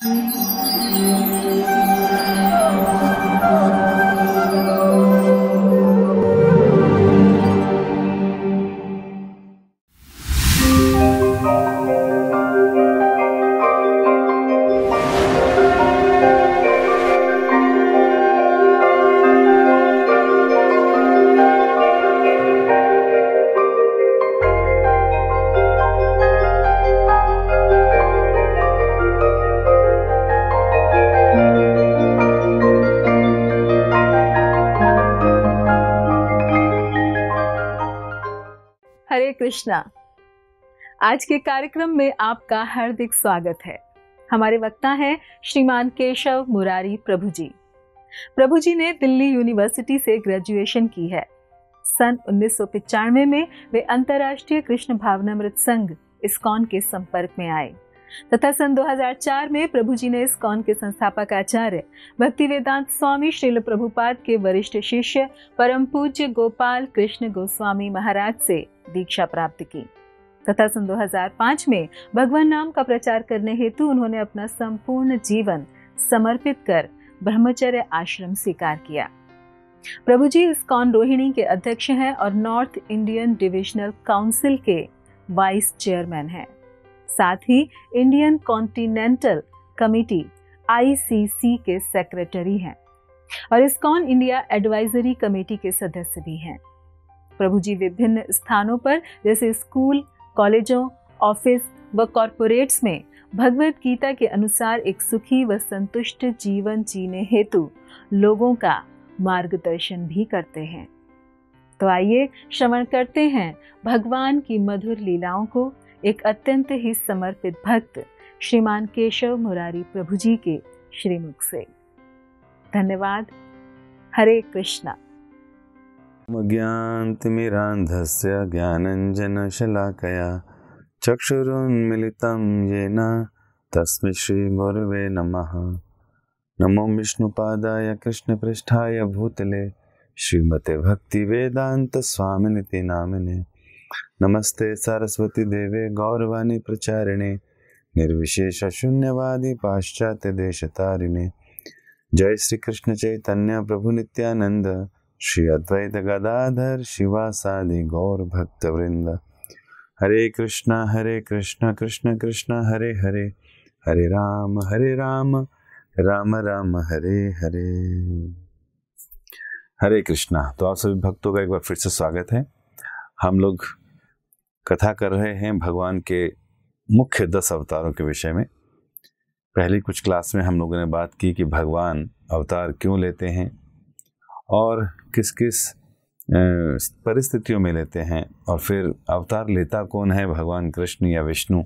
Thank you. आज के कार्यक्रम में आपका हार्दिक स्वागत है हमारे वक्ता हैं श्रीमान केशव मुरारी प्रभु जी प्रभु जी ने दिल्ली यूनिवर्सिटी से ग्रेजुएशन की है सन उन्नीस में वे अंतर्राष्ट्रीय कृष्ण भावनामृत संघ इस्कॉन के संपर्क में आए तथा सन 2004 में प्रभु जी ने इस्कॉन के संस्थापक आचार्य भक्ति वेदांत स्वामी श्रील प्रभुपाद के वरिष्ठ शिष्य परम पूज्य गोपाल कृष्ण गोस्वामी महाराज से दीक्षा प्राप्त की तथा सन 2005 में भगवान नाम का प्रचार करने हेतु उन्होंने अपना संपूर्ण जीवन समर्पित कर ब्रह्मचर्य आश्रम स्वीकार किया प्रभु जी इस्कॉन रोहिणी के अध्यक्ष हैं और नॉर्थ इंडियन डिविजनल काउंसिल के वाइस चेयरमैन हैं साथ ही इंडियन कॉन्टिनेंटल कमिटी आईसीसी के सेक्रेटरी हैं और इस्कॉन इंडिया एडवाइजरी कमेटी के सदस्य भी हैं प्रभु जी विभिन्न स्थानों पर जैसे स्कूल कॉलेजों ऑफिस व कॉरपोरेट्स में भगवत गीता के अनुसार एक सुखी व संतुष्ट जीवन जीने हेतु लोगों का मार्गदर्शन भी करते हैं तो आइए श्रवण करते हैं भगवान की मधुर लीलाओं को एक अत्यंत ही समर्पित भक्त श्रीमान केशव मुरारी प्रभु जी के श्रीमुख से धन्यवाद हरे कृष्णा ज्ञानतिमिरान्धस्य ज्ञानञ्जनशलाकया चक्षुरुन्मिलितं येन तस्मै श्रीगुर्वे नमः नमो विष्णुपादाय कृष्णपृष्ठाय भूतले श्रीमते भक्तिवेदान्तस्वामिनिति नामिने नमस्ते सरस्वती देवे गौरवाणी प्रचारिणे निर्विशेषशून्यवादी पाश्चात्यदेशतारिणे जय श्रीकृष्णचैतन्य प्रभुनित्यानन्द श्री अद्वैत गदाधर शिवा सादि गौर भक्त वृंद हरे कृष्णा हरे कृष्णा कृष्ण कृष्णा हरे हरे हरे राम हरे राम राम राम हरे हरे हरे कृष्णा तो आप सभी भक्तों का एक बार फिर से स्वागत है हम लोग कथा कर रहे हैं भगवान के मुख्य दस अवतारों के विषय में पहली कुछ क्लास में हम लोगों ने बात की कि भगवान अवतार क्यों लेते हैं और किस किस परिस्थितियों में लेते हैं और फिर अवतार लेता कौन है भगवान कृष्ण या विष्णु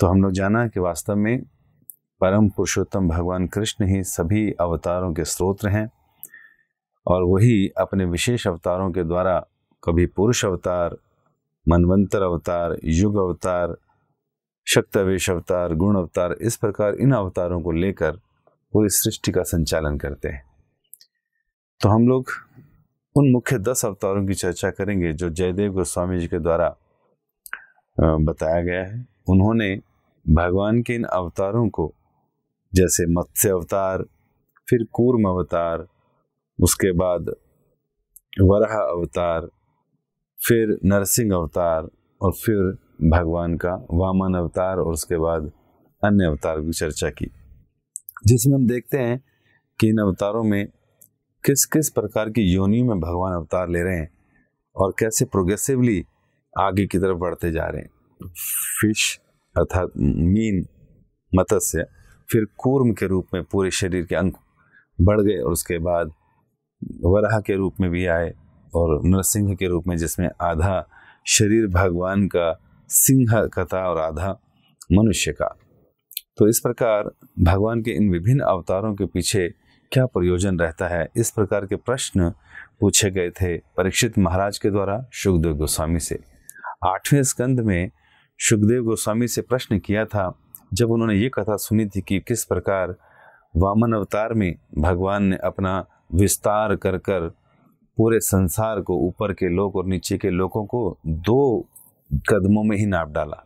तो हम लोग जाना कि वास्तव में परम पुरुषोत्तम भगवान कृष्ण ही सभी अवतारों के स्रोत हैं और वही अपने विशेष अवतारों के द्वारा कभी पुरुष अवतार मनवंतर अवतार युग अवतार शक्तवेश अवतार गुण अवतार इस प्रकार इन अवतारों को लेकर पूरी सृष्टि का संचालन करते हैं तो हम लोग उन मुख्य दस अवतारों की चर्चा करेंगे जो जयदेव गोस्वामी जी के द्वारा बताया गया है उन्होंने भगवान के इन अवतारों को जैसे मत्स्य अवतार फिर कूर्म अवतार उसके बाद वराह अवतार फिर नरसिंह अवतार और फिर भगवान का वामन अवतार और उसके बाद अन्य अवतार की चर्चा की जिसमें हम देखते हैं कि इन अवतारों में किस किस प्रकार की योनि में भगवान अवतार ले रहे हैं और कैसे प्रोग्रेसिवली आगे की तरफ बढ़ते जा रहे हैं फिश अर्थात मीन मत्स्य फिर कूर्म के रूप में पूरे शरीर के अंग बढ़ गए और उसके बाद वराह के रूप में भी आए और नरसिंह के रूप में जिसमें आधा शरीर भगवान का सिंह कथा और आधा मनुष्य का तो इस प्रकार भगवान के इन विभिन्न अवतारों के पीछे क्या प्रयोजन रहता है इस प्रकार के प्रश्न पूछे गए थे परीक्षित महाराज के द्वारा सुखदेव गोस्वामी से आठवें स्कंद में सुखदेव गोस्वामी से प्रश्न किया था जब उन्होंने ये कथा सुनी थी कि किस प्रकार वामन अवतार में भगवान ने अपना विस्तार कर कर पूरे संसार को ऊपर के लोग और नीचे के लोगों को दो कदमों में ही नाप डाला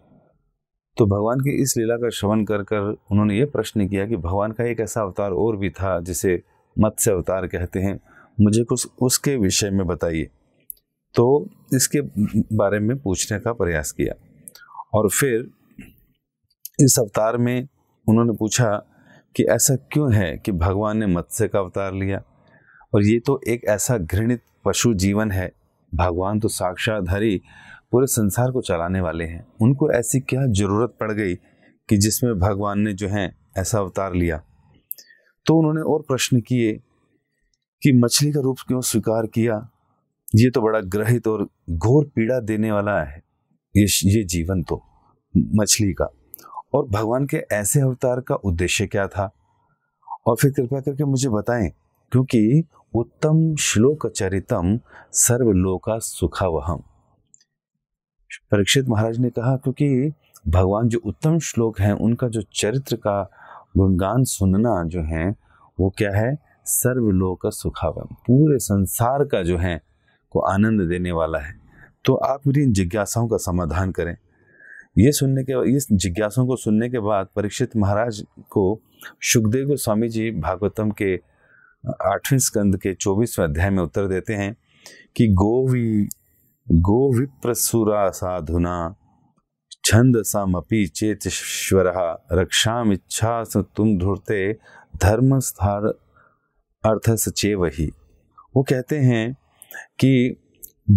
तो भगवान की इस लीला का श्रवण कर कर उन्होंने ये प्रश्न किया कि भगवान का एक ऐसा अवतार और भी था जिसे मत्स्य अवतार कहते हैं मुझे कुछ उसके विषय में बताइए तो इसके बारे में पूछने का प्रयास किया और फिर इस अवतार में उन्होंने पूछा कि ऐसा क्यों है कि भगवान ने मत्स्य का अवतार लिया और ये तो एक ऐसा घृणित पशु जीवन है भगवान तो साक्षात हरि पूरे संसार को चलाने वाले हैं उनको ऐसी क्या ज़रूरत पड़ गई कि जिसमें भगवान ने जो है ऐसा अवतार लिया तो उन्होंने और प्रश्न किए कि मछली का रूप क्यों स्वीकार किया ये तो बड़ा ग्रहित और घोर पीड़ा देने वाला है ये ये जीवन तो मछली का और भगवान के ऐसे अवतार का उद्देश्य क्या था और फिर कृपया करके मुझे बताएं क्योंकि उत्तम श्लोक चरितम सर्वलोका सुखावहम परीक्षित महाराज ने कहा क्योंकि भगवान जो उत्तम श्लोक हैं उनका जो चरित्र का गुणगान सुनना जो है वो क्या है सर्वलोक सुखावम पूरे संसार का जो है को आनंद देने वाला है तो आप मेरी इन जिज्ञासाओं का समाधान करें ये सुनने के ये जिज्ञासाओं को सुनने के बाद परीक्षित महाराज को सुखदेव गोस्वामी जी भागवतम के आठवें स्कंद के चौबीसवें अध्याय में उत्तर देते हैं कि गोवी गो विप्रसुरा साधुना छंद छंदसामपि चेतश्वर रक्षा इच्छा तुम धुरते धर्मस्थार अर्थ सचे वही वो कहते हैं कि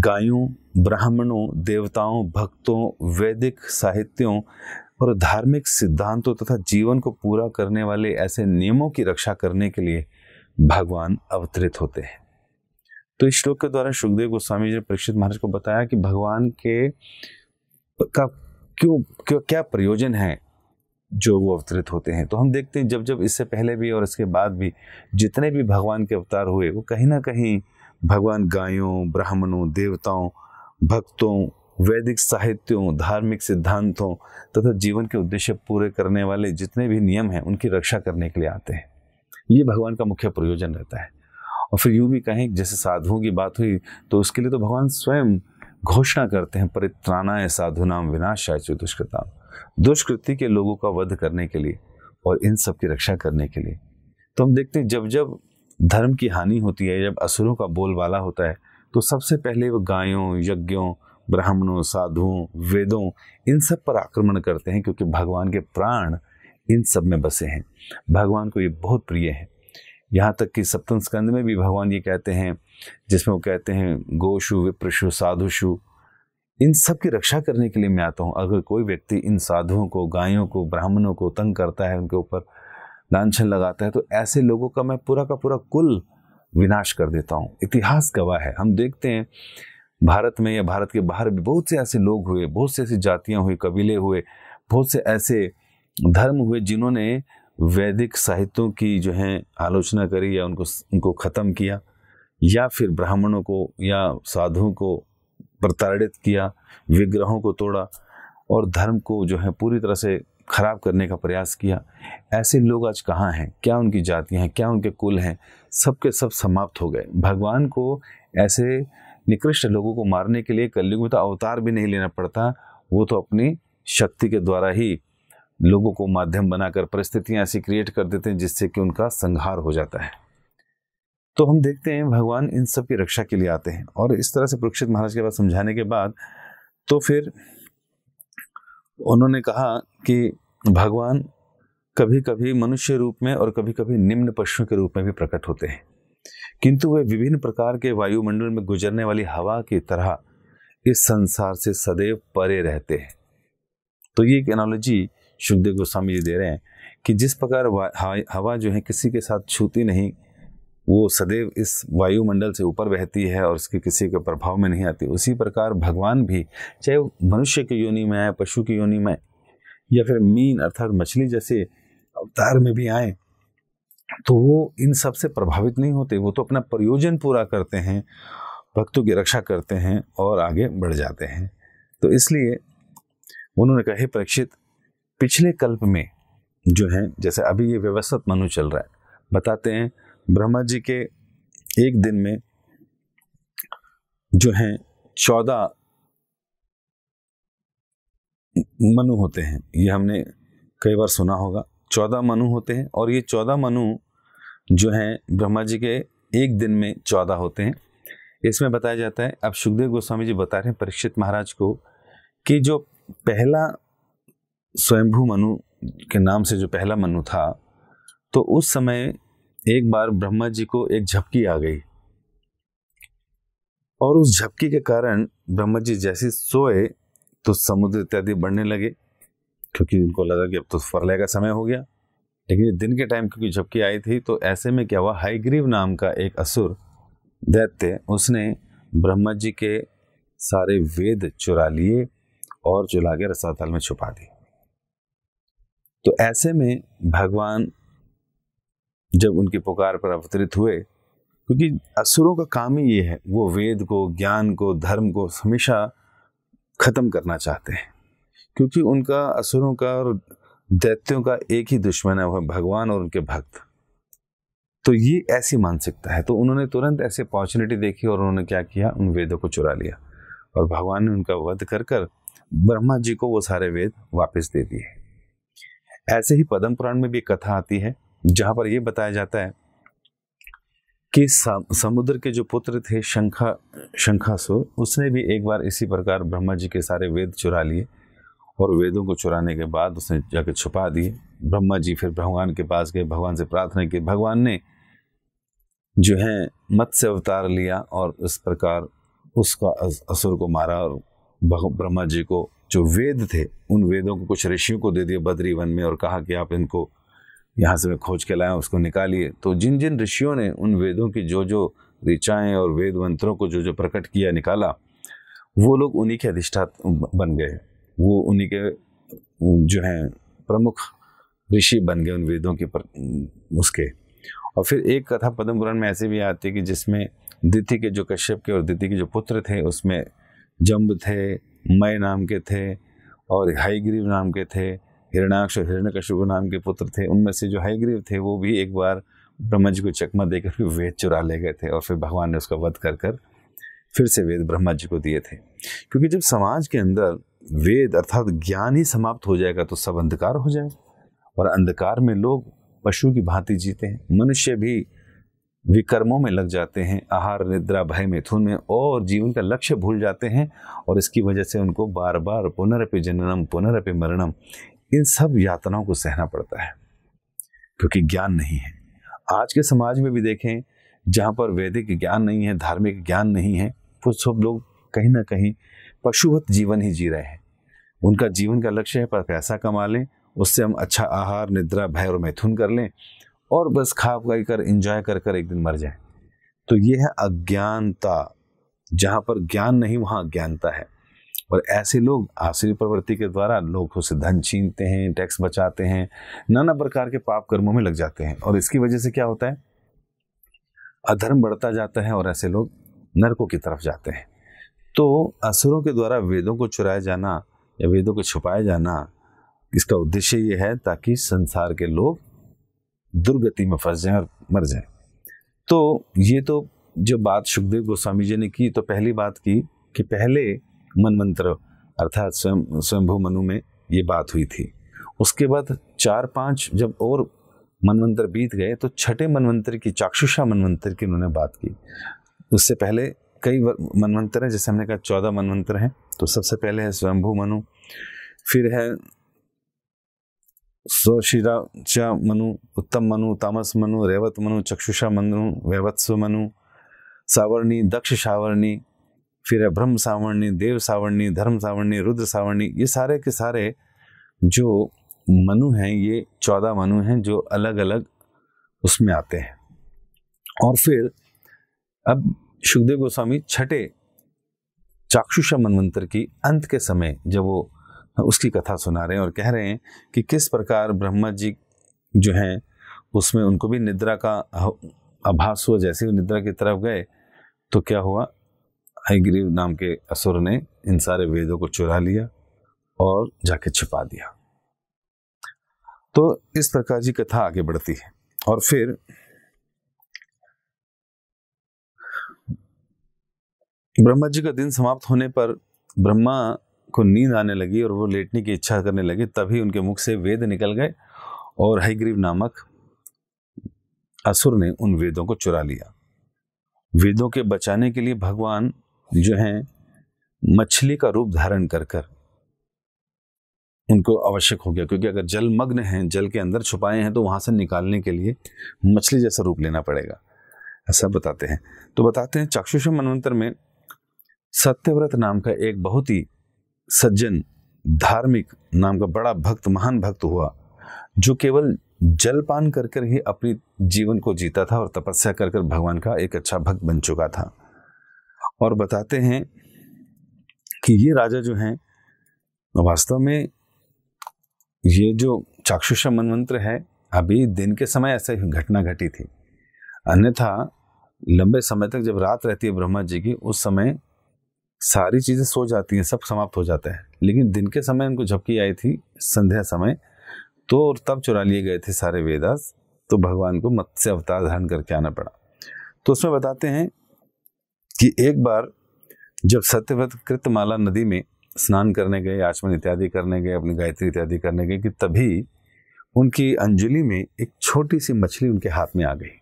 गायों ब्राह्मणों देवताओं भक्तों वैदिक साहित्यों और धार्मिक सिद्धांतों तथा जीवन को पूरा करने वाले ऐसे नियमों की रक्षा करने के लिए भगवान अवतरित होते हैं तो इस श्लोक के द्वारा सुखदेव गोस्वामी जी ने परीक्षित महाराज को बताया कि भगवान के का क्यों क्यों क्या प्रयोजन है जो वो अवतरित होते हैं तो हम देखते हैं जब जब इससे पहले भी और इसके बाद भी जितने भी भगवान के अवतार हुए वो कहीं ना कहीं भगवान गायों ब्राह्मणों देवताओं भक्तों वैदिक साहित्यों धार्मिक सिद्धांतों तथा जीवन के उद्देश्य पूरे करने वाले जितने भी नियम हैं उनकी रक्षा करने के लिए आते हैं ये भगवान का मुख्य प्रयोजन रहता है और फिर यूँ भी कहें जैसे साधुओं की बात हुई तो उसके लिए तो भगवान स्वयं घोषणा करते हैं परित्राणा साधु नाम विनाश विनाशाय दुष्कृता दुष्कृति के लोगों का वध करने के लिए और इन सब की रक्षा करने के लिए तो हम देखते हैं जब जब धर्म की हानि होती है जब असुरों का बोलबाला होता है तो सबसे पहले वो गायों यज्ञों ब्राह्मणों साधुओं वेदों इन सब पर आक्रमण करते हैं क्योंकि भगवान के प्राण इन सब में बसे हैं भगवान को ये बहुत प्रिय है यहाँ तक कि सप्तम स्कंद में भी भगवान ये कहते हैं जिसमें वो कहते हैं गोशु विप्रशु साधुशु इन सब की रक्षा करने के लिए मैं आता हूँ अगर कोई व्यक्ति इन साधुओं को गायों को ब्राह्मणों को तंग करता है उनके ऊपर लाछन लगाता है तो ऐसे लोगों का मैं पूरा का पूरा कुल विनाश कर देता हूँ इतिहास गवाह है हम देखते हैं भारत में या भारत के बाहर भी बहुत से ऐसे लोग हुए बहुत से ऐसी जातियाँ हुई कबीले हुए बहुत से ऐसे धर्म हुए जिन्होंने वैदिक साहित्यों की जो है आलोचना करी या उनको उनको ख़त्म किया या फिर ब्राह्मणों को या साधुओं को प्रताड़ित किया विग्रहों को तोड़ा और धर्म को जो है पूरी तरह से खराब करने का प्रयास किया ऐसे लोग आज कहाँ हैं क्या उनकी जातियाँ हैं क्या उनके कुल हैं सब के सब समाप्त हो गए भगवान को ऐसे निकृष्ट लोगों को मारने के लिए कलयुग में तो अवतार भी नहीं लेना पड़ता वो तो अपनी शक्ति के द्वारा ही लोगों को माध्यम बनाकर परिस्थितियां ऐसी क्रिएट कर देते हैं जिससे कि उनका संहार हो जाता है तो हम देखते हैं भगवान इन सब की रक्षा के लिए आते हैं और इस तरह से प्रक्षित महाराज के पास समझाने के बाद तो फिर उन्होंने कहा कि भगवान कभी कभी मनुष्य रूप में और कभी कभी निम्न पशुओं के रूप में भी प्रकट होते हैं किंतु वे विभिन्न प्रकार के वायुमंडल में गुजरने वाली हवा की तरह इस संसार से सदैव परे रहते हैं तो ये एक एनालॉजी शुद्ध गोस्वामी जी दे रहे हैं कि जिस प्रकार हवा जो है किसी के साथ छूती नहीं वो सदैव इस वायुमंडल से ऊपर बहती है और उसके किसी के प्रभाव में नहीं आती उसी प्रकार भगवान भी चाहे वो मनुष्य की योनि में आए पशु की योनि में या फिर मीन अर्थात मछली जैसे अवतार में भी आए तो वो इन सब से प्रभावित नहीं होते वो तो अपना प्रयोजन पूरा करते हैं भक्तों की रक्षा करते हैं और आगे बढ़ जाते हैं तो इसलिए उन्होंने कहे परीक्षित पिछले कल्प में जो है जैसे अभी ये व्यवस्थित मनु चल रहा है बताते हैं ब्रह्मा जी के एक दिन में जो है चौदह मनु होते हैं ये हमने कई बार सुना होगा चौदह मनु होते हैं और ये चौदह मनु जो हैं ब्रह्मा जी के एक दिन में चौदह होते हैं इसमें बताया जाता है अब सुखदेव गोस्वामी जी बता रहे हैं परीक्षित महाराज को कि जो पहला स्वयंभू मनु के नाम से जो पहला मनु था तो उस समय एक बार ब्रह्मा जी को एक झपकी आ गई और उस झपकी के कारण ब्रह्मा जी जैसे सोए तो समुद्र इत्यादि बढ़ने लगे क्योंकि उनको लगा कि अब तो फरले का समय हो गया लेकिन दिन के टाइम क्योंकि झपकी आई थी तो ऐसे में क्या हुआ हाईग्रीव नाम का एक असुर दैत्य उसने ब्रह्मा जी के सारे वेद चुरा लिए और चुला के रसातल में छुपा दिए तो ऐसे में भगवान जब उनकी पुकार पर अवतरित हुए क्योंकि असुरों का काम ही ये है वो वेद को ज्ञान को धर्म को हमेशा ख़त्म करना चाहते हैं क्योंकि उनका असुरों का और दैत्यों का एक ही दुश्मन है वह भगवान और उनके भक्त तो ये ऐसी मानसिकता है तो उन्होंने तुरंत ऐसी अपॉर्चुनिटी देखी और उन्होंने क्या किया उन वेदों को चुरा लिया और भगवान ने उनका वध कर कर ब्रह्मा जी को वो सारे वेद वापस दे दिए ऐसे ही पद्म पुराण में भी एक कथा आती है जहाँ पर यह बताया जाता है कि समुद्र के जो पुत्र थे शंखा शंखासुर उसने भी एक बार इसी प्रकार ब्रह्मा जी के सारे वेद चुरा लिए और वेदों को चुराने के बाद उसने जाके छुपा दिए ब्रह्मा जी फिर भगवान के पास गए भगवान से प्रार्थना की भगवान ने जो है मत्स्य अवतार लिया और इस प्रकार उसका असुर को मारा और ब्रह्मा जी को जो वेद थे उन वेदों को कुछ ऋषियों को दे दिया बद्री वन में और कहा कि आप इनको यहाँ से मैं खोज के लाया उसको निकालिए तो जिन जिन ऋषियों ने उन वेदों की जो जो ऋचाएँ और वेद मंत्रों को जो जो प्रकट किया निकाला वो लोग उन्हीं के अधिष्ठा बन गए वो उन्हीं के जो हैं प्रमुख ऋषि बन गए उन वेदों के पर, उसके और फिर एक कथा पद्म पुराण में ऐसे भी आती है कि जिसमें दिति के जो कश्यप के और दिति के जो पुत्र थे उसमें जम्ब थे मय नाम के थे और हाईग्रीव नाम के थे हिरणाक्ष और हिरण्यकश्यप नाम के पुत्र थे उनमें से जो हाईग्रीव थे वो भी एक बार ब्रह्मा जी को चकमा देकर वेद चुरा ले गए थे और फिर भगवान ने उसका वध कर कर फिर से वेद ब्रह्मा जी को दिए थे क्योंकि जब समाज के अंदर वेद अर्थात ज्ञान ही समाप्त हो जाएगा तो सब अंधकार हो जाएगा और अंधकार में लोग पशु की भांति जीते हैं मनुष्य भी विकर्मों में लग जाते हैं आहार निद्रा भय मिथुन में और जीवन का लक्ष्य भूल जाते हैं और इसकी वजह से उनको बार बार पुनरअपि जननम पुनरअपि मरणम इन सब यातनाओं को सहना पड़ता है क्योंकि ज्ञान नहीं है आज के समाज में भी देखें जहाँ पर वैदिक ज्ञान नहीं है धार्मिक ज्ञान नहीं है वो सब लोग कहीं ना कहीं पशुवत जीवन ही जी रहे हैं उनका जीवन का लक्ष्य है पर पैसा कमा लें उससे हम अच्छा आहार निद्रा भय और मैथुन कर लें और बस खा खाई कर इंजॉय कर कर एक दिन मर जाए तो ये है अज्ञानता जहाँ पर ज्ञान नहीं वहाँ अज्ञानता है और ऐसे लोग आश्री प्रवृत्ति के द्वारा लोगों से धन छीनते हैं टैक्स बचाते हैं नाना प्रकार के पाप कर्मों में लग जाते हैं और इसकी वजह से क्या होता है अधर्म बढ़ता जाता है और ऐसे लोग नरकों की तरफ जाते हैं तो असुरों के द्वारा वेदों को चुराया जाना या वेदों को छुपाया जाना इसका उद्देश्य ये है ताकि संसार के लोग दुर्गति में फंस जाए और मर जाए तो ये तो जो बात सुखदेव गोस्वामी जी ने की तो पहली बात की कि पहले मन मंत्र अर्थात स्वयं स्वयंभू मनु में ये बात हुई थी उसके बाद चार पांच जब और मनवंतर बीत गए तो छठे मनवंतर की चाक्षुषा मनवंतर की उन्होंने बात की उससे पहले कई मनवंतर हैं जैसे हमने कहा चौदह मनवंतर हैं तो सबसे पहले है स्वयंभू मनु फिर है च मनु उत्तम मनु तामस मनु रेवत मनु चक्षुषा मनु वैवत्सु मनु सावर्णी दक्ष सावर्णी फिर है ब्रह्म सावर्णी देव सावर्णी धर्म सावर्णी रुद्र सावर्णी ये सारे के सारे जो मनु हैं ये चौदह मनु हैं जो अलग अलग उसमें आते हैं और फिर अब सुखदेव गोस्वामी छठे चाक्षुषा मनवंतर की अंत के समय जब वो उसकी कथा सुना रहे हैं और कह रहे हैं कि किस प्रकार ब्रह्मा जी जो हैं उसमें उनको भी निद्रा का आभास हुआ जैसे ही निद्रा की तरफ गए तो क्या हुआ हयग्रीव नाम के असुर ने इन सारे वेदों को चुरा लिया और जाके छिपा दिया तो इस प्रकार की कथा आगे बढ़ती है और फिर ब्रह्मा जी का दिन समाप्त होने पर ब्रह्मा को नींद आने लगी और वो लेटने की इच्छा करने लगे तभी उनके मुख से वेद निकल गए और हयग्रीव नामक असुर ने उन वेदों को चुरा लिया वेदों के बचाने के लिए भगवान जो हैं मछली का रूप धारण कर कर उनको आवश्यक हो गया क्योंकि अगर जल मग्न हैं जल के अंदर छुपाए हैं तो वहां से निकालने के लिए मछली जैसा रूप लेना पड़ेगा ऐसा बताते हैं तो बताते हैं चक्षुष मनवंतर में सत्यव्रत नाम का एक बहुत ही सज्जन धार्मिक नाम का बड़ा भक्त महान भक्त हुआ जो केवल जलपान कर कर ही अपने जीवन को जीता था और तपस्या कर कर भगवान का एक अच्छा भक्त बन चुका था और बताते हैं कि ये राजा जो हैं वास्तव में ये जो चाक्षुष मनमंत्र है अभी दिन के समय ऐसा ही घटना घटी थी अन्यथा लंबे समय तक जब रात रहती है ब्रह्मा जी की उस समय सारी चीज़ें सो जाती हैं सब समाप्त हो जाता है लेकिन दिन के समय उनको झपकी आई थी संध्या समय तो तब चुरा लिए गए थे सारे वेदास तो भगवान को मत्स्य अवतार धारण करके आना पड़ा तो उसमें बताते हैं कि एक बार जब सत्यव्रत कृतमाला नदी में स्नान करने गए आचमन इत्यादि करने गए अपनी गायत्री इत्यादि करने गए कि तभी उनकी अंजलि में एक छोटी सी मछली उनके हाथ में आ गई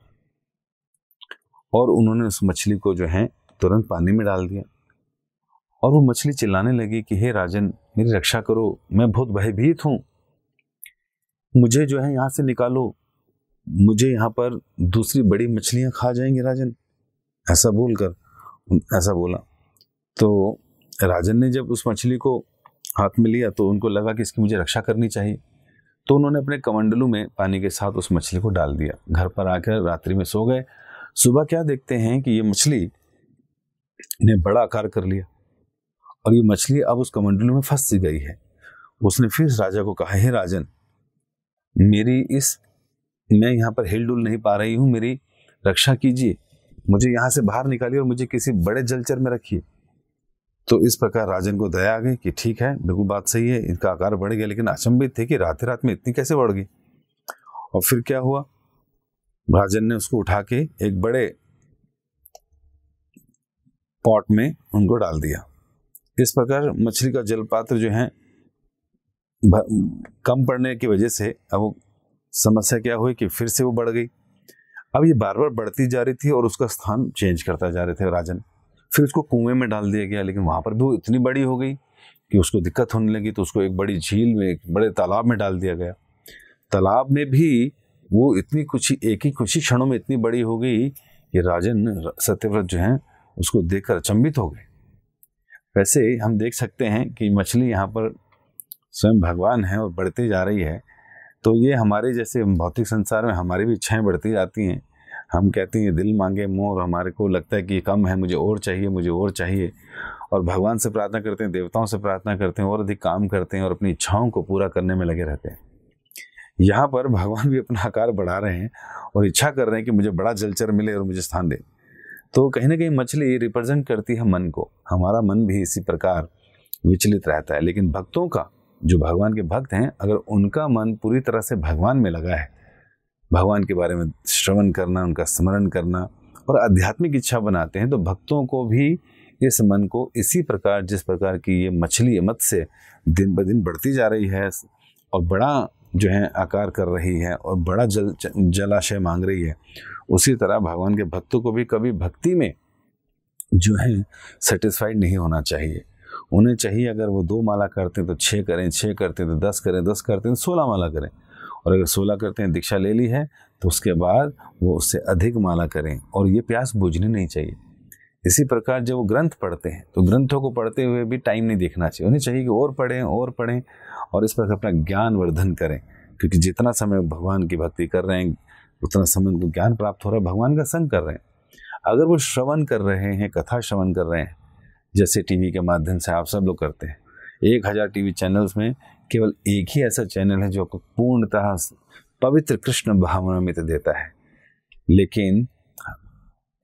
और उन्होंने उस मछली को जो है तुरंत पानी में डाल दिया और वो मछली चिल्लाने लगी कि हे राजन मेरी रक्षा करो मैं बहुत भयभीत हूँ मुझे जो है यहाँ से निकालो मुझे यहाँ पर दूसरी बड़ी मछलियाँ खा जाएंगी राजन ऐसा बोल कर ऐसा बोला तो राजन ने जब उस मछली को हाथ में लिया तो उनको लगा कि इसकी मुझे रक्षा करनी चाहिए तो उन्होंने अपने कमंडलू में पानी के साथ उस मछली को डाल दिया घर पर आकर रात्रि में सो गए सुबह क्या देखते हैं कि ये मछली ने बड़ा आकार कर लिया और ये मछली अब उस कमंडल में फंस सी गई है उसने फिर राजा को कहा है राजन मेरी इस मैं यहाँ पर हिलडुल नहीं पा रही हूँ मेरी रक्षा कीजिए मुझे यहाँ से बाहर निकालिए और मुझे किसी बड़े जलचर में रखिए तो इस प्रकार राजन को दया आ गई कि ठीक है बिल्कुल बात सही है इनका आकार बढ़ गया लेकिन अचंभित थे कि रात रात में इतनी कैसे बढ़ गई और फिर क्या हुआ राजन ने उसको उठा के एक बड़े पॉट में उनको डाल दिया इस प्रकार मछली का जल पात्र जो है कम पड़ने की वजह से अब समस्या क्या हुई कि फिर से वो बढ़ गई अब ये बार बार बढ़ती जा रही थी और उसका स्थान चेंज करता जा रहे थे राजन फिर उसको कुएं में डाल दिया गया लेकिन वहाँ पर भी वो इतनी बड़ी हो गई कि उसको दिक्कत होने लगी तो उसको एक बड़ी झील में एक बड़े तालाब में डाल दिया गया तालाब में भी वो इतनी कुछ एक ही कुछ ही क्षणों में इतनी बड़ी हो गई कि राजन सत्यव्रत जो हैं उसको देखकर अचंभित हो गए वैसे हम देख सकते हैं कि मछली यहाँ पर स्वयं भगवान है और बढ़ती जा रही है तो ये हमारे जैसे भौतिक संसार में हमारी भी इच्छाएं बढ़ती जाती हैं हम कहते हैं दिल मांगे मोह और हमारे को लगता है कि कम है मुझे और चाहिए मुझे और चाहिए और भगवान से प्रार्थना करते हैं देवताओं से प्रार्थना करते हैं और अधिक काम करते हैं और अपनी इच्छाओं को पूरा करने में लगे रहते हैं यहाँ पर भगवान भी अपना आकार बढ़ा रहे हैं और इच्छा कर रहे हैं कि मुझे बड़ा जलचर मिले और मुझे स्थान दे तो कहीं ना कहीं मछली रिप्रेजेंट करती है मन को हमारा मन भी इसी प्रकार विचलित रहता है लेकिन भक्तों का जो भगवान के भक्त हैं अगर उनका मन पूरी तरह से भगवान में लगा है भगवान के बारे में श्रवण करना उनका स्मरण करना और आध्यात्मिक इच्छा बनाते हैं तो भक्तों को भी इस मन को इसी प्रकार जिस प्रकार की ये मछली से दिन ब दिन बढ़ती जा रही है और बड़ा जो है आकार कर रही है और बड़ा जल जलाशय मांग रही है उसी तरह भगवान के भक्तों को भी कभी भक्ति में जो है सेटिस्फाइड नहीं होना चाहिए उन्हें चाहिए अगर वो दो माला करते हैं तो छः करें छः करते हैं तो दस करें दस करते हैं सोलह माला करें और अगर सोलह करते हैं दीक्षा ले ली है तो उसके बाद वो उससे अधिक माला करें और ये प्यास बुझनी नहीं चाहिए इसी प्रकार जब वो ग्रंथ पढ़ते हैं तो ग्रंथों को पढ़ते हुए भी टाइम नहीं देखना चाहिए उन्हें चाहिए कि और पढ़ें और पढ़ें और इस प्रकार अपना ज्ञान वर्धन करें क्योंकि जितना समय भगवान की भक्ति कर रहे हैं उतना समय उनको ज्ञान प्राप्त हो रहा है भगवान का संग कर रहे हैं अगर वो श्रवण कर रहे हैं कथा श्रवण कर रहे हैं जैसे टीवी के माध्यम से आप सब लोग करते हैं एक हज़ार टी चैनल्स में केवल एक ही ऐसा चैनल है जो आपको पूर्णतः पवित्र कृष्ण भावनामित देता है लेकिन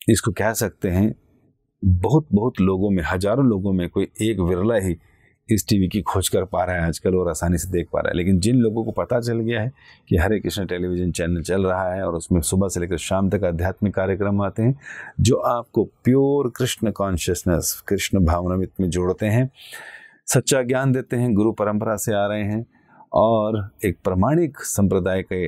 इसको कह सकते हैं बहुत बहुत लोगों में हजारों लोगों में कोई एक विरला ही इस टीवी की खोज कर पा रहा है आजकल और आसानी से देख पा रहा है लेकिन जिन लोगों को पता चल गया है कि हरे कृष्ण टेलीविज़न चैनल चल रहा है और उसमें सुबह से लेकर शाम तक आध्यात्मिक कार्यक्रम आते हैं जो आपको प्योर कृष्ण कॉन्शियसनेस कृष्ण भावनामित में जोड़ते हैं सच्चा ज्ञान देते हैं गुरु परंपरा से आ रहे हैं और एक प्रमाणिक संप्रदाय के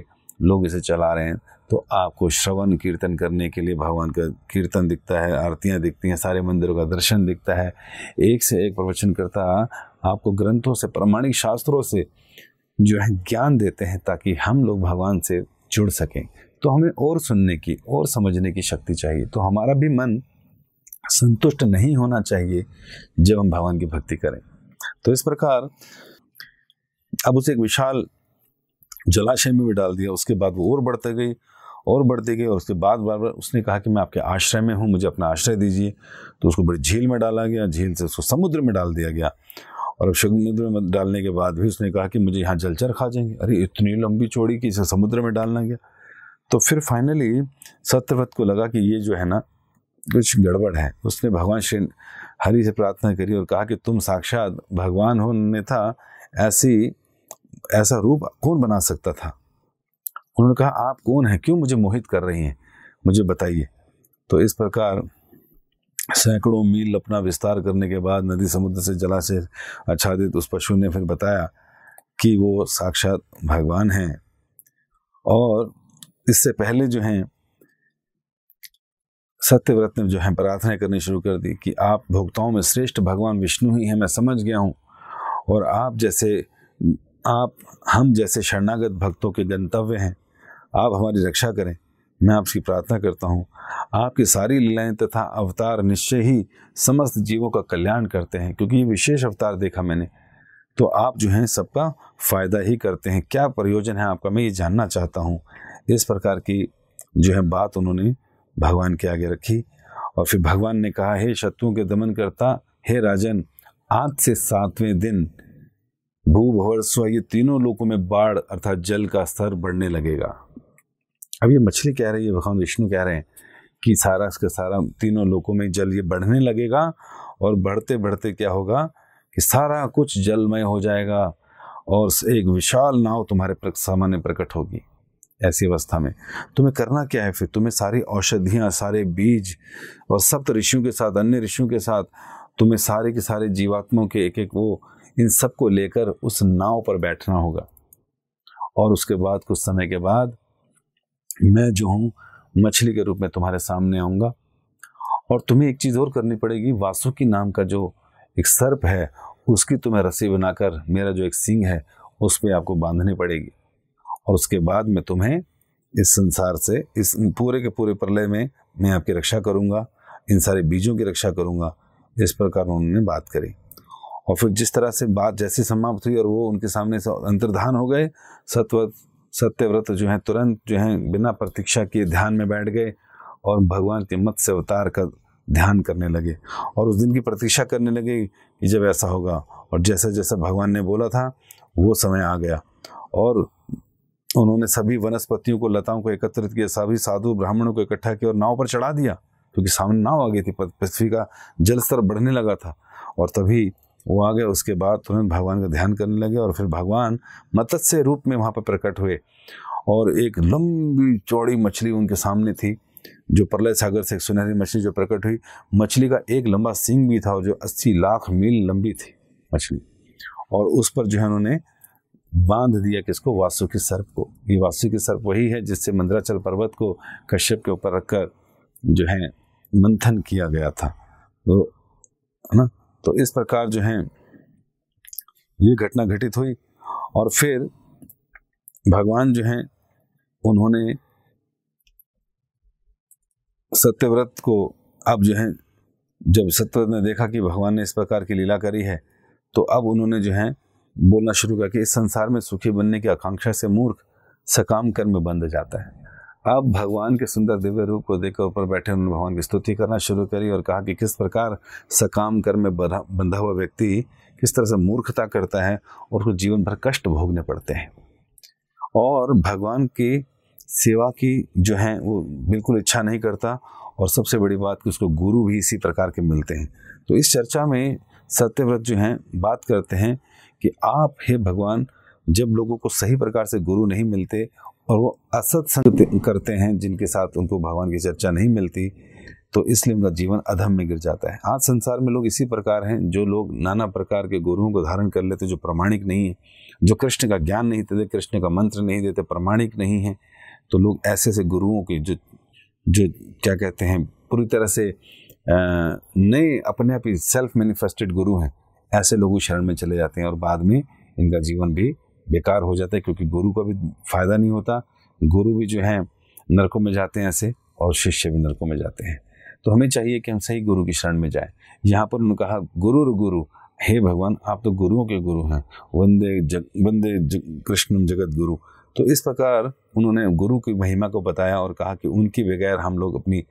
लोग इसे चला रहे हैं तो आपको श्रवण कीर्तन करने के लिए भगवान का कीर्तन दिखता है आरतियाँ दिखती हैं सारे मंदिरों का दर्शन दिखता है एक से एक प्रवचन करता आपको ग्रंथों से प्रमाणिक शास्त्रों से जो है ज्ञान देते हैं ताकि हम लोग भगवान से जुड़ सकें तो हमें और सुनने की और समझने की शक्ति चाहिए तो हमारा भी मन संतुष्ट नहीं होना चाहिए जब हम भगवान की भक्ति करें तो इस प्रकार अब उसे एक विशाल जलाशय में भी डाल दिया उसके बाद वो और बढ़ते गई और बढ़ते गए और उसके बाद बार बार उसने कहा कि मैं आपके आश्रय में हूँ मुझे अपना आश्रय दीजिए तो उसको बड़ी झील में डाला गया झील से उसको समुद्र में डाल दिया गया और अब समुद्र में डालने के बाद भी उसने कहा कि मुझे यहाँ जलचर खा जाएंगे अरे इतनी लंबी चौड़ी कि इसे समुद्र में डालना गया तो फिर फाइनली सत्यव्रत को लगा कि ये जो है ना कुछ गड़बड़ है उसने भगवान श्री हरि से प्रार्थना करी और कहा कि तुम साक्षात भगवान हो था ऐसी ऐसा रूप कौन बना सकता था उन्होंने कहा आप कौन हैं क्यों मुझे मोहित कर रही हैं मुझे बताइए तो इस प्रकार सैकड़ों मील अपना विस्तार करने के बाद नदी समुद्र से जलाशय आच्छादित उस पशु ने फिर बताया कि वो साक्षात भगवान हैं और इससे पहले जो हैं सत्यव्रत ने जो है प्रार्थना करनी शुरू कर दी कि आप भोक्ताओं में श्रेष्ठ भगवान विष्णु ही हैं मैं समझ गया हूँ और आप जैसे आप हम जैसे शरणागत भक्तों के गंतव्य हैं आप हमारी रक्षा करें मैं आपकी प्रार्थना करता हूँ आपकी सारी लीलाएं तथा अवतार निश्चय ही समस्त जीवों का कल्याण करते हैं क्योंकि ये विशेष अवतार देखा मैंने तो आप जो हैं सबका फ़ायदा ही करते हैं क्या प्रयोजन है आपका मैं ये जानना चाहता हूँ इस प्रकार की जो है बात उन्होंने भगवान के आगे रखी और फिर भगवान ने कहा हे शत्रुओं के दमन करता हे राजन आज से सातवें दिन भू भवर स्व ये तीनों लोगों में बाढ़ अर्थात जल का स्तर बढ़ने लगेगा अब ये मछली कह रही है भगवान विष्णु कह रहे हैं कि सारा इसका सारा तीनों लोगों में जल ये बढ़ने लगेगा और बढ़ते बढ़ते क्या होगा कि सारा कुछ जलमय हो जाएगा और एक विशाल नाव तुम्हारे प्रक, सामान्य प्रकट होगी ऐसी अवस्था में तुम्हें करना क्या है फिर तुम्हें सारी औषधियाँ सारे बीज और सप्त ऋषियों के साथ अन्य ऋषियों के साथ तुम्हें सारे के सारे जीवात्माओं के एक एक वो इन सबको लेकर उस नाव पर बैठना होगा और उसके बाद कुछ समय के बाद मैं जो हूँ मछली के रूप में तुम्हारे सामने आऊँगा और तुम्हें एक चीज़ और करनी पड़ेगी वासुकी नाम का जो एक सर्प है उसकी तुम्हें रस्सी बनाकर मेरा जो एक सिंह है उस पर आपको बांधनी पड़ेगी और उसके बाद मैं तुम्हें इस संसार से इस पूरे के पूरे प्रलय में मैं आपकी रक्षा करूँगा इन सारे बीजों की रक्षा करूँगा इस प्रकार उन्होंने बात करी और फिर जिस तरह से बात जैसी समाप्त हुई और वो उनके सामने से अंतर्धान हो गए सत्वत सत्यव्रत जो है तुरंत जो है बिना प्रतीक्षा किए ध्यान में बैठ गए और भगवान के मत से अवतार कर ध्यान करने लगे और उस दिन की प्रतीक्षा करने लगे कि जब ऐसा होगा और जैसे जैसे भगवान ने बोला था वो समय आ गया और उन्होंने सभी वनस्पतियों को लताओं को एकत्रित किया सभी साधु ब्राह्मणों को इकट्ठा किया और नाव पर चढ़ा दिया क्योंकि सामने नाव आ गई थी पृथ्वी का जल स्तर बढ़ने लगा था और तभी वो आ गए उसके बाद तुरंत भगवान का ध्यान करने लगे और फिर भगवान मत्स्य रूप में वहाँ पर प्रकट हुए और एक लंबी चौड़ी मछली उनके सामने थी जो प्रलय सागर से एक सुनहरी मछली जो प्रकट हुई मछली का एक लंबा सिंग भी था जो अस्सी लाख मील लंबी थी मछली और उस पर जो है उन्होंने बांध दिया किसको वासुकी सर्प को ये वासुकी सर्प वही है जिससे मंदराचल पर्वत को कश्यप के ऊपर रखकर जो है मंथन किया गया था तो है ना तो इस प्रकार जो है ये घटना घटित हुई और फिर भगवान जो है उन्होंने सत्यव्रत को अब जो है जब सत्यव्रत ने देखा कि भगवान ने इस प्रकार की लीला करी है तो अब उन्होंने जो है बोलना शुरू किया कि इस संसार में सुखी बनने की आकांक्षा से मूर्ख सकाम कर्म बंध जाता है अब भगवान के सुंदर दिव्य रूप को देखकर ऊपर बैठे उन्होंने भगवान की स्तुति करना शुरू करी और कहा कि किस प्रकार सकाम कर में बंधा हुआ व्यक्ति किस तरह से मूर्खता करता है और उसको जीवन भर कष्ट भोगने पड़ते हैं और भगवान की सेवा की जो है वो बिल्कुल इच्छा नहीं करता और सबसे बड़ी बात कि उसको गुरु भी इसी प्रकार के मिलते हैं तो इस चर्चा में सत्यव्रत जो हैं बात करते हैं कि आप हे भगवान जब लोगों को सही प्रकार से गुरु नहीं मिलते और वो असत संग करते हैं जिनके साथ उनको भगवान की चर्चा नहीं मिलती तो इसलिए उनका जीवन अधम में गिर जाता है आज संसार में लोग इसी प्रकार हैं जो लोग नाना प्रकार के गुरुओं को धारण कर लेते जो प्रमाणिक नहीं है जो कृष्ण का ज्ञान नहीं देते कृष्ण का मंत्र नहीं देते प्रमाणिक नहीं है तो लोग ऐसे ऐसे गुरुओं के जो जो क्या कहते हैं पूरी तरह से नए अपने आप ही सेल्फ मैनिफेस्टेड गुरु हैं ऐसे लोग शरण में चले जाते हैं और बाद में इनका जीवन भी बेकार हो जाता है क्योंकि गुरु का भी फायदा नहीं होता गुरु भी जो है नरकों में जाते हैं ऐसे और शिष्य भी नरकों में जाते हैं तो हमें चाहिए कि हम सही गुरु की शरण में जाए यहाँ पर उन्होंने कहा गुरु गुरु हे भगवान आप तो गुरुओं के गुरु हैं वंदे जग वंदे कृष्ण कृष्णम जगत गुरु तो इस प्रकार उन्होंने गुरु की महिमा को बताया और कहा कि उनके बगैर हम लोग अपनी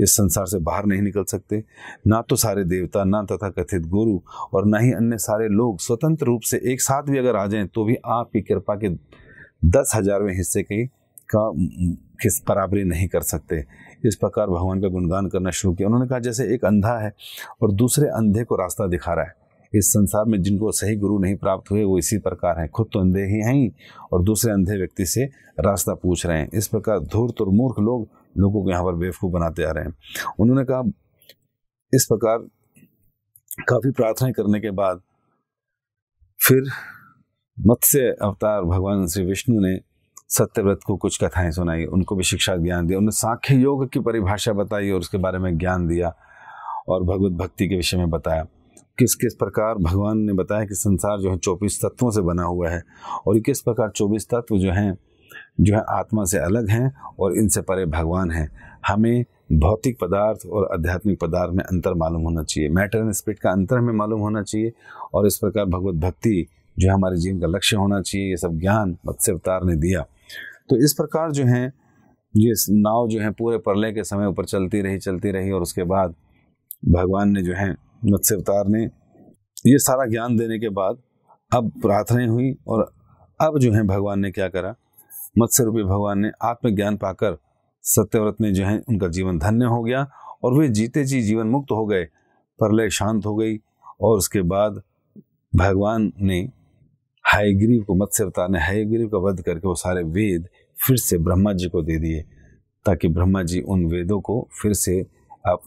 इस संसार से बाहर नहीं निकल सकते ना तो सारे देवता ना तथा कथित गुरु और ना ही अन्य सारे लोग स्वतंत्र रूप से एक साथ भी अगर आ जाएं तो भी आपकी कृपा के दस हजारवें हिस्से के का किस बराबरी नहीं कर सकते इस प्रकार भगवान का गुणगान करना शुरू किया उन्होंने कहा जैसे एक अंधा है और दूसरे अंधे को रास्ता दिखा रहा है इस संसार में जिनको सही गुरु नहीं प्राप्त हुए वो इसी प्रकार हैं खुद तो अंधे ही हैं और दूसरे अंधे व्यक्ति से रास्ता पूछ रहे हैं इस प्रकार धूर्त और मूर्ख लोग लोगों को यहाँ पर बेवकूफ़ बनाते आ रहे हैं उन्होंने कहा इस प्रकार काफ़ी प्रार्थनाएं करने के बाद फिर मत्स्य अवतार भगवान श्री विष्णु ने सत्यव्रत को कुछ कथाएं सुनाई उनको भी शिक्षा ज्ञान दिया उन्हें सांख्य योग की परिभाषा बताई और उसके बारे में ज्ञान दिया और भगवत भक्ति के विषय में बताया किस किस प्रकार भगवान ने बताया कि संसार जो है चौबीस तत्वों से बना हुआ है और किस प्रकार चौबीस तत्व जो हैं जो है आत्मा से अलग हैं और इनसे परे भगवान हैं हमें भौतिक पदार्थ और आध्यात्मिक पदार्थ में अंतर मालूम होना चाहिए मैटर एंड स्पिरिट का अंतर हमें मालूम होना चाहिए और इस प्रकार भगवत भक्ति जो है हमारे जीवन का लक्ष्य होना चाहिए ये सब ज्ञान मत्स्य अवतार ने दिया तो इस प्रकार जो है ये नाव जो है पूरे प्रलय के समय ऊपर चलती रही चलती रही और उसके बाद भगवान ने जो है मत्स्य अवतार ने ये सारा ज्ञान देने के बाद अब प्रार्थनाएं हुई और अब जो है भगवान ने क्या करा मत्स्य रूपी भगवान ने आत्मज्ञान पाकर सत्यव्रत ने जो है उनका जीवन धन्य हो गया और वे जीते जी जीवन मुक्त हो गए प्रलय शांत हो गई और उसके बाद भगवान ने हायग्रीव को मत्स्य अवतार ने हायग्रीव का वध करके वो सारे वेद फिर से ब्रह्मा जी को दे दिए ताकि ब्रह्मा जी उन वेदों को फिर से आप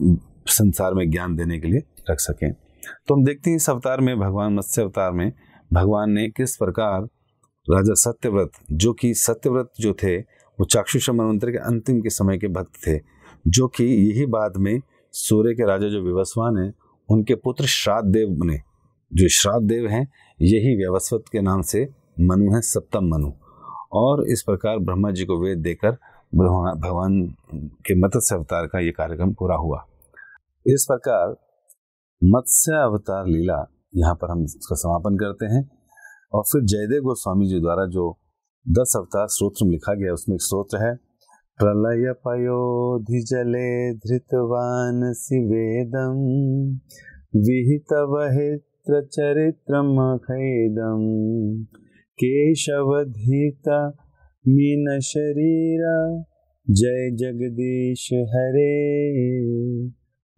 संसार में ज्ञान देने के लिए रख सकें तो हम देखते हैं इस अवतार में भगवान मत्स्य अवतार में भगवान ने किस प्रकार राजा सत्यव्रत जो कि सत्यव्रत जो थे वो चाक्षुष मनवंतर के अंतिम के समय के भक्त थे जो कि यही बाद में सूर्य के राजा जो विवस्वान हैं उनके पुत्र श्राद्ध देव बने जो श्राद्ध देव हैं यही व्यवस्वत के नाम से मनु हैं सप्तम मनु और इस प्रकार ब्रह्मा जी को वेद देकर भगवान के मत्स्य अवतार का ये कार्यक्रम पूरा हुआ इस प्रकार मत्स्य अवतार लीला यहाँ पर हम इसका समापन करते हैं और फिर जयदेव गोस्वामी जी द्वारा जो दस अवतार स्रोत्र में लिखा गया उसमें एक स्रोत्र है प्रलय पयोधि जले धृतवान शिवेदम विहित वहित्र चरित्र मखेदम धीता मीन शरीरा जय जगदीश हरे